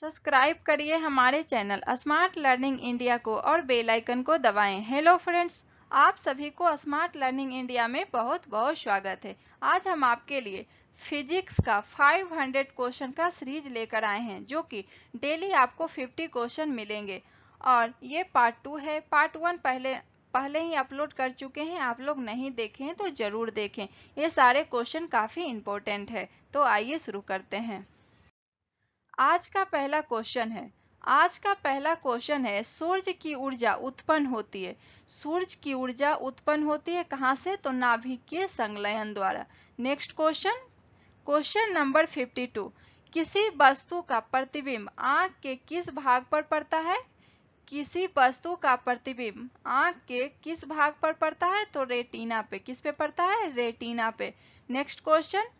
Subscribe करिए हमारे channel smart learning India को और बेल आइकन को दबाएं। हेलो फ्रेंड्स आप सभी को स्मार्ट लर्निंग इंडिया में बहुत बहुत स्वागत है आज हम आपके लिए फिजिक्स का 500 क्वेश्चन का सीरीज लेकर आए हैं जो कि डेली आपको 50 क्वेश्चन मिलेंगे और ये पार्ट टू है पार्ट वन पहले पहले ही अपलोड कर चुके हैं आप लोग नहीं देखे हैं तो जरूर देखें ये सारे क्वेश्चन काफ़ी इम्पोर्टेंट है तो आइए शुरू करते हैं आज का पहला क्वेश्चन है आज का पहला क्वेश्चन है सूर्य की ऊर्जा उत्पन्न होती है सूर्य की ऊर्जा उत्पन्न होती है कहाँ से तो नाभिकीय संलयन द्वारा नेक्स्ट क्वेश्चन क्वेश्चन नंबर 52 किसी वस्तु का प्रतिबिंब आंख के किस भाग पर पड़ता है किसी वस्तु का प्रतिबिंब आंख के किस भाग पर पड़ता है तो रेटिना पे किस पे पड़ता है रेटिना पे नेक्स्ट क्वेश्चन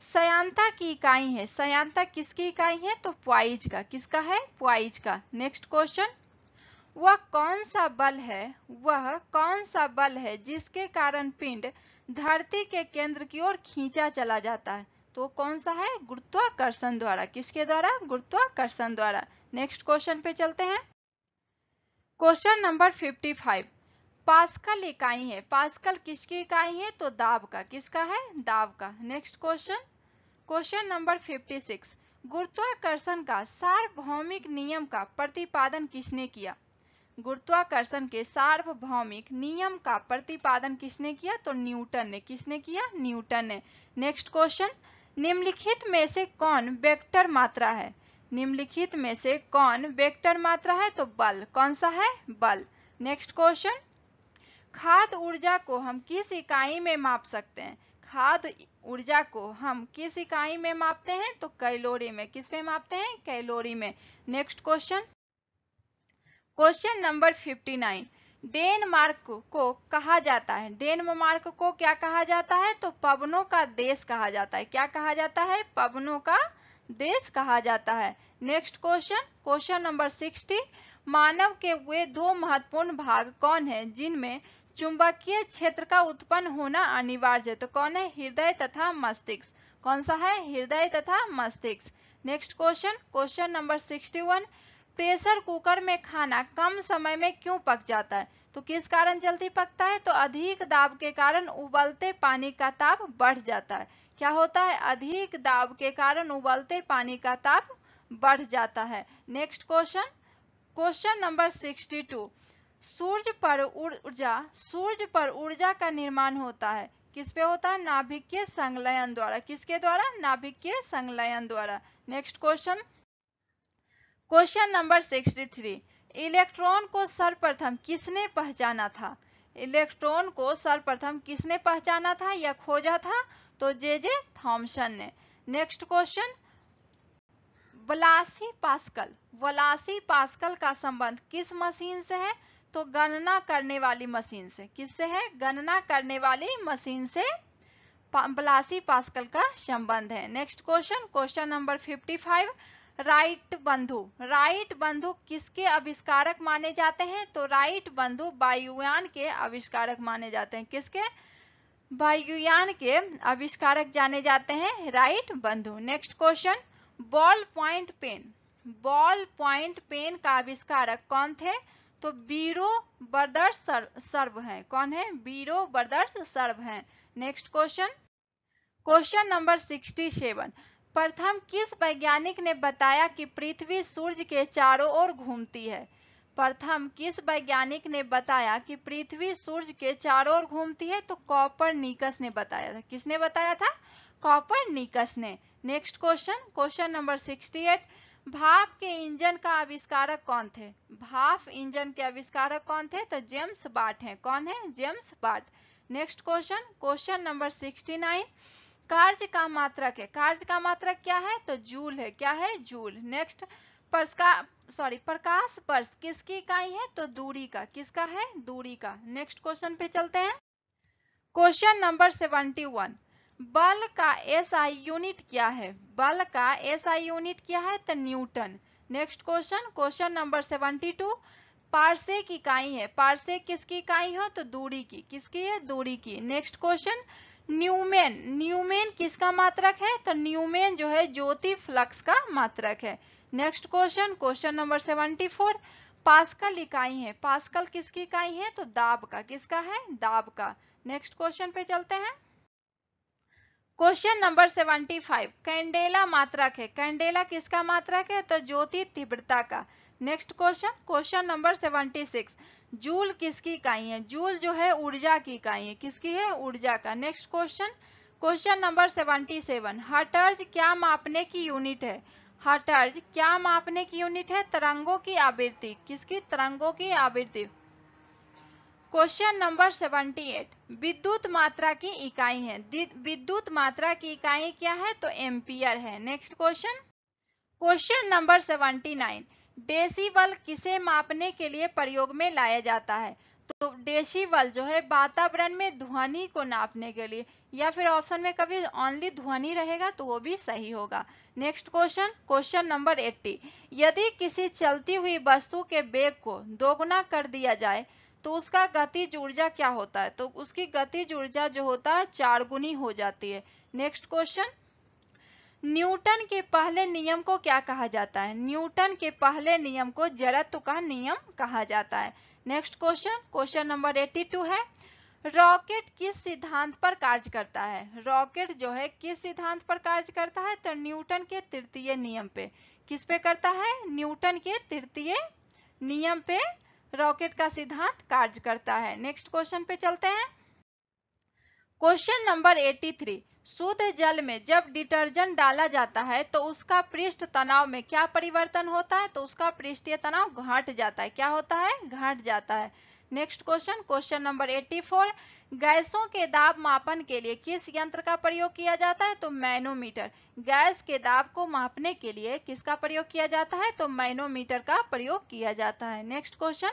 सयांता की इकाई है सयांता किसकी इकाई है तो प्वाइज का किसका है प्वाइज का नेक्स्ट क्वेश्चन वह कौन सा बल है वह कौन सा बल है जिसके कारण पिंड धरती के केंद्र की ओर खींचा चला जाता है तो कौन सा है गुरुत्वाकर्षण द्वारा किसके द्वारा गुरुत्वाकर्षण द्वारा नेक्स्ट क्वेश्चन पे चलते हैं क्वेश्चन नंबर 55 पास्कल इकाई है पास्कल किसकी इकाई है तो दाब का किसका है दाब का नेक्स्ट क्वेश्चन क्वेश्चन नंबर 56 गुरुत्वाकर्षण का सार्वभौमिक नियम का प्रतिपादन किसने किया गुरुत्वाकर्षण के सार्वभौमिक नियम का प्रतिपादन किसने किया तो न्यूटन ने किसने किया न्यूटन ने नेक्स्ट क्वेश्चन निम्नलिखित में से कौन वेक्टर मात्रा है निम्नलिखित में से कौन वेक्टर मात्रा है तो बल कौन सा है बल नेक्स्ट क्वेश्चन खाद ऊर्जा को हम किस इकाई में माप सकते हैं खाद ऊर्जा को हम किस इकाई में मापते हैं तो कैलोरी में किस में मापते हैं कैलोरी में next question question number 59 Denmark को कहा जाता है डेनमार्क को क्या कहा जाता है तो पवनों का देश कहा जाता है क्या कहा जाता है पवनों का देश कहा जाता है नेक्स्ट क्वेश्चन क्वेश्चन नंबर 60 मानव के वे दो महत्वपूर्ण भाग कौन है जिनमें चुंबकीय क्षेत्र का उत्पन्न होना अनिवार्य है तो कौन है हृदय तथा मस्तिष्क कौन सा है हृदय तथा मस्तिष्क next question question number 61 pressure cooker में खाना कम समय में क्यों पक जाता है तो किस कारण जल्दी पकता है तो अधिक दाब के कारण उबलते पानी का ताप बढ़ जाता है क्या होता है अधिक दाब के कारण उबलते पानी का ताप बढ़ जाता है नेक्स्ट क्वेश्चन क्वेश्चन नंबर 62 सूर्य पर ऊर्जा सूर्य पर ऊर्जा का निर्माण होता है किस पे होता है के संलयन द्वारा किसके द्वारा के संलयन द्वारा next question question number 63 electron को सर्वप्रथम किसने पहचाना था इलेक्ट्रॉन को सर्वप्रथम किसने पहचाना था या खोजा था तो जे जे थॉम्सन ने नेक्स्ट क्वेश्चन वलासी पास्कल वलासी पास्कल का संबंध किस मशीन से है तो गणना करने वाली मशीन से किससे है गणना करने वाली मशीन से बलासी पास्कल का संबंध है next question question number 55 Wright बंधु राइट बंधु किसके आविष्कारक माने जाते हैं तो राइट बंधु वायुयान के आविष्कारक माने जाते हैं किसके वायुयान के आविष्कारक जाने जाते हैं राइट बंधु next question ball point pen ball point pen का आविष्कारक कौन थे तो बीरो ब्रदर्स सर्व, है हैं कौन है बीरो ब्रदर्स सर्व हैं नेक्स्ट क्वेश्चन क्वेश्चन नंबर 67 प्रथम किस वैज्ञानिक ने बताया कि पृथ्वी सूर्य के चारों ओर घूमती है प्रथम किस वैज्ञानिक ने बताया कि पृथ्वी सूर्य के चारों ओर घूमती है तो कॉपर निकस ने बताया था किसने बताया था कॉपर निकस ने next question question number eight भाप के इंजन का आविष्कारक कौन थे भाप इंजन के आविष्कारक कौन थे तो जेम्स बाट हैं कौन है जेम्स बाट नेक्स्ट क्वेश्चन क्वेश्चन नंबर 69 कार्य का मात्रक है कार्य का मात्रक क्या है तो जूल है क्या है जूल नेक्स्ट सॉरी प्रकाश पर्स किसकी इकाई है तो दूरी का किसका है दूरी का नेक्स्ट क्वेश्चन पे चलते हैं क्वेश्चन नंबर वन बल का एसआई यूनिट क्या है बल का एसआई यूनिट क्या है तो Newton next question question number seventy two parsec की इकाई है पार्से किसकी इकाई है तो दूरी की किसकी है दूरी की नेक्स्ट क्वेश्चन न्यूमेन न्यूमेन किसका मात्रक है तो न्यूमेन जो है ज्योति फ्लक्स का मात्रक है next question question number seventy four Pascal इकाई है पास्कल किसकी इकाई है तो दाब का किसका है दाब का नेक्स्ट क्वेश्चन पे चलते हैं क्वेश्चन नंबर 75 कैंडेला मात्रक है कैंडेला किसका मात्रक है तो ज्योति तीव्रता का next question question number 76 joule किसकी इकाई है जूल जो है ऊर्जा की इकाई है किसकी है ऊर्जा का नेक्स्ट क्वेश्चन क्वेश्चन नंबर 77 हटर्ज क्या मापने की यूनिट है हटर्ज क्या मापने की यूनिट है तरंगों की आवृत्ति किसकी तरंगों की आवृत्ति क्वेश्चन नंबर 78 विद्युत मात्रा की इकाई है विद्युत मात्रा की इकाई क्या है तो एम्पियर है next question question number 79 decibel किसे मापने के लिए प्रयोग में लाया जाता है तो डेसीबल जो है वातावरण में ध्वनि को नापने के लिए या फिर ऑप्शन में कभी ओनली ध्वनि रहेगा तो वो भी सही होगा नेक्स्ट क्वेश्चन क्वेश्चन नंबर 80 यदि किसी चलती हुई वस्तु के बेग को दोगुना कर दिया जाए तो उसका गतिज ऊर्जा क्या होता है तो उसकी गतिज ऊर्जा जो होता है चार गुनी हो जाती है नेक्स्ट क्वेश्चन न्यूटन के पहले नियम को क्या कहा जाता है न्यूटन के पहले नियम को जड़त्व का नियम कहा जाता है नेक्स्ट क्वेश्चन क्वेश्चन नंबर 82 है रॉकेट किस सिद्धांत पर कार्य करता है रॉकेट जो है किस सिद्धांत पर कार्य करता है तो न्यूटन के तृतीय नियम पे किस पे करता है न्यूटन के तृतीय नियम पे रॉकेट का सिद्धांत कार्य करता है नेक्स्ट क्वेश्चन पे चलते हैं क्वेश्चन नंबर 83 शुद्ध जल में जब डिटर्जेंट डाला जाता है तो उसका पृष्ठ तनाव में क्या परिवर्तन होता है तो उसका पृष्ठीय तनाव घट जाता है क्या होता है घट जाता है नेक्स्ट क्वेश्चन क्वेश्चन नंबर 84 गैसों के दाब मापन के लिए किस यंत्र का प्रयोग किया जाता है तो मैनोमीटर गैस के दाब को मापने के लिए किसका प्रयोग किया जाता है तो मैनोमीटर का प्रयोग किया जाता है next question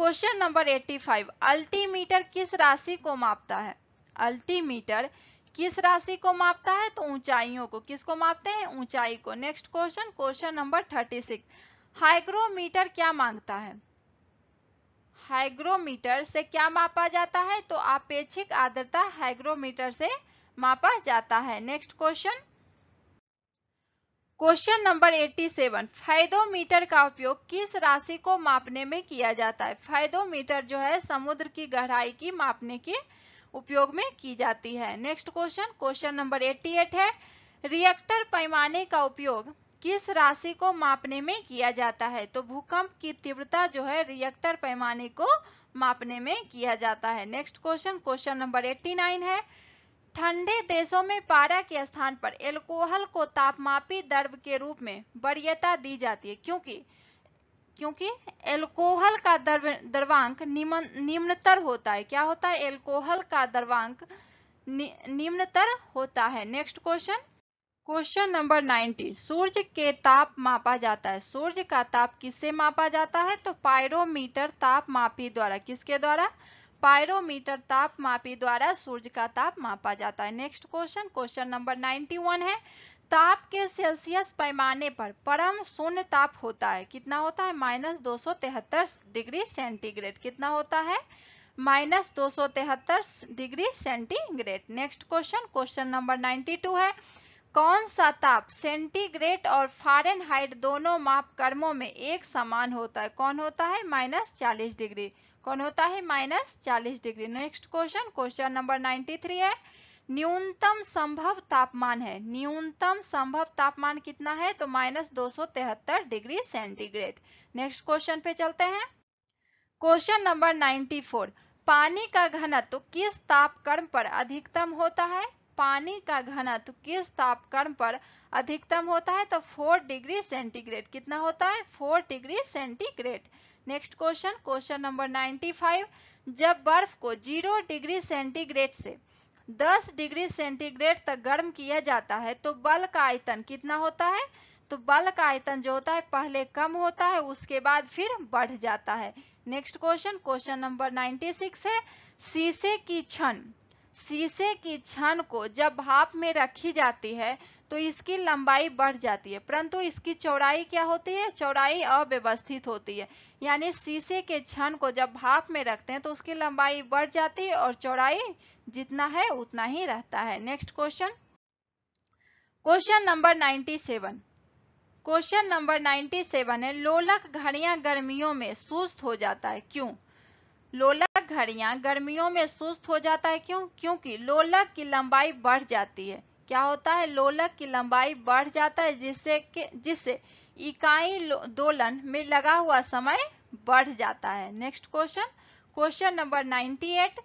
question number 85 altimeter किस राशि को मापता है अल्टीमीटर किस राशि को मापता है तो ऊंचाइयों को किसको मापते हैं ऊंचाई को next question question number thirty hygrometer क्या मांगता है हाइग्रोमीटर से क्या मापा जाता है तो आपेक्षिक आर्द्रता हाइग्रोमीटर से मापा जाता है next question question number 87 fathometer का उपयोग किस राशि को मापने में किया जाता है फाइदोमीटर जो है समुद्र की गहराई की मापने के उपयोग में की जाती है नेक्स्ट क्वेश्चन क्वेश्चन नंबर 88 है रिएक्टर पैमाने का उपयोग किस राशि को मापने में किया जाता है तो भूकंप की तीव्रता जो है रिएक्टर पैमाने को मापने में किया जाता है नेक्स्ट क्वेश्चन क्वेश्चन नंबर 89 है ठंडे देशों में पारा के स्थान पर एल्कोहल को तापमापी द्रव के रूप में वरीयता दी जाती है क्योंकि क्योंकि एल्कोहल का दर्वांक द्रवांक निम्नतर होता है क्या होता है एल्कोहल का दर्वांक नि, निम्नतर होता है नेक्स्ट क्वेश्चन क्वेश्चन नंबर 90 सूर्य के ताप मापा जाता है सूर्य का ताप किससे मापा जाता है तो पायरोमीटर ताप मापी द्वारा किसके द्वारा पायरोमीटर ताप मापी द्वारा सूर्य का ताप मापा जाता है नेक्स्ट क्वेश्चन क्वेश्चन नंबर 91 है ताप के सेल्सियस पैमाने पर परम शून्य ताप होता है कितना होता है माइनस दो डिग्री सेंटीग्रेड कितना होता है माइनस दो degree centigrade next question question number two है कौन सा ताप सेंटीग्रेड और फारेनहाइट दोनों माप कर्मों में एक समान होता है कौन होता है माइनस चालीस डिग्री कौन होता है माइनस चालीस degree next question question number ninety three है न्यूनतम संभव तापमान है न्यूनतम संभव तापमान कितना है तो माइनस दो सौ तिहत्तर डिग्री सेंटीग्रेड नेक्स्ट क्वेश्चन पे चलते हैं क्वेश्चन नंबर फोर पानी का घनत्व किस ताप कर्म पर अधिकतम होता है पानी का घनत्व किस तापक्रम पर अधिकतम होता है तो 4 डिग्री सेंटीग्रेड कितना होता है 4 degree centigrade next question question number 95 जब बर्फ को 0 डिग्री सेंटीग्रेड से 10 डिग्री सेंटीग्रेड तक गर्म किया जाता है तो बल का आयतन कितना होता है तो बल का आयतन जो होता है पहले कम होता है उसके बाद फिर बढ़ जाता है नेक्स्ट क्वेश्चन क्वेश्चन नंबर 96 है शीशे की छन शीशे की छन को जब भाप में रखी जाती है तो इसकी लंबाई बढ़ जाती है परंतु इसकी चौड़ाई क्या होती है चौड़ाई अव्यवस्थित होती है यानी शीशे के छन को जब भाप में रखते हैं तो उसकी लंबाई बढ़ जाती है और चौड़ाई जितना है उतना ही रहता है next question question number 97 question number 97 है लोलक घड़िया गर्मियों में सुस्त हो जाता है क्यों लोलक घड़िया गर्मियों में सुस्त हो जाता है क्यों क्योंकि लोलक की लंबाई बढ़ जाती है क्या होता है लोलक की लंबाई बढ़ जाता है जिससे जिससे इकाई दोलन में लगा हुआ समय बढ़ जाता है नेक्स्ट क्वेश्चन क्वेश्चन नंबर 98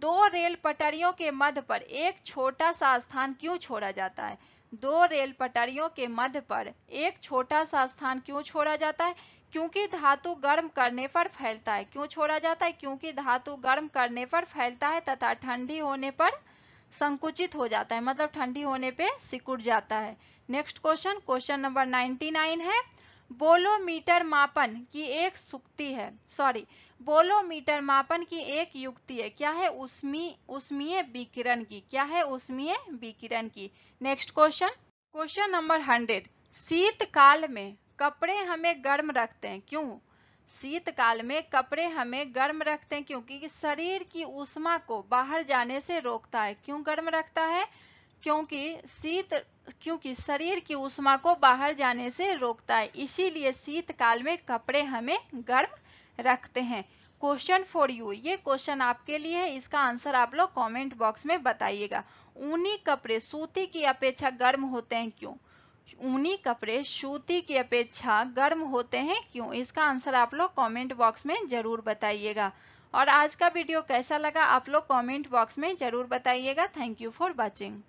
दो रेल पटरियों के मध्य पर एक छोटा सा स्थान क्यों छोड़ा जाता है दो रेल पटरियों के मध्य पर एक छोटा सा स्थान क्यों छोड़ा जाता है क्योंकि धातु गर्म करने पर फैलता है क्यों छोड़ा जाता है क्योंकि धातु गर्म करने पर फैलता है तथा ठंडी होने पर संकुचित हो जाता है मतलब ठंडी होने पे सिकुड़ जाता है नेक्स्ट क्वेश्चन क्वेश्चन नंबर 99 है बोलोमीटर मापन की एक सुक्ति है सॉरी बोलोमीटर मापन की एक युक्ति है क्या है उसमी उसमीय विकिरण की क्या है उसमीय विकिरण की next question question number hundred शीतकाल में कपड़े हमें गर्म रखते हैं क्यों शीतकाल में कपड़े हमें गर्म रखते हैं क्योंकि शरीर की उष्मा को बाहर जाने से रोकता है क्यों गर्म रखता है क्योंकि शीत क्योंकि शरीर की उष्मा को बाहर जाने से रोकता है इसीलिए शीतकाल में कपड़े हमें गर्म रखते हैं क्वेश्चन फॉर यू ये क्वेश्चन आपके लिए है इसका आंसर आप लोग कमेंट बॉक्स में बताइएगा ऊनी कपड़े सूती की अपेक्षा गर्म होते हैं क्यों ऊनी कपड़े सूती की अपेक्षा गर्म होते हैं क्यों इसका आंसर आप लोग कमेंट बॉक्स में जरूर बताइएगा और आज का वीडियो कैसा लगा आप लोग कमेंट बॉक्स में जरूर बताइएगा थैंक यू फॉर वॉचिंग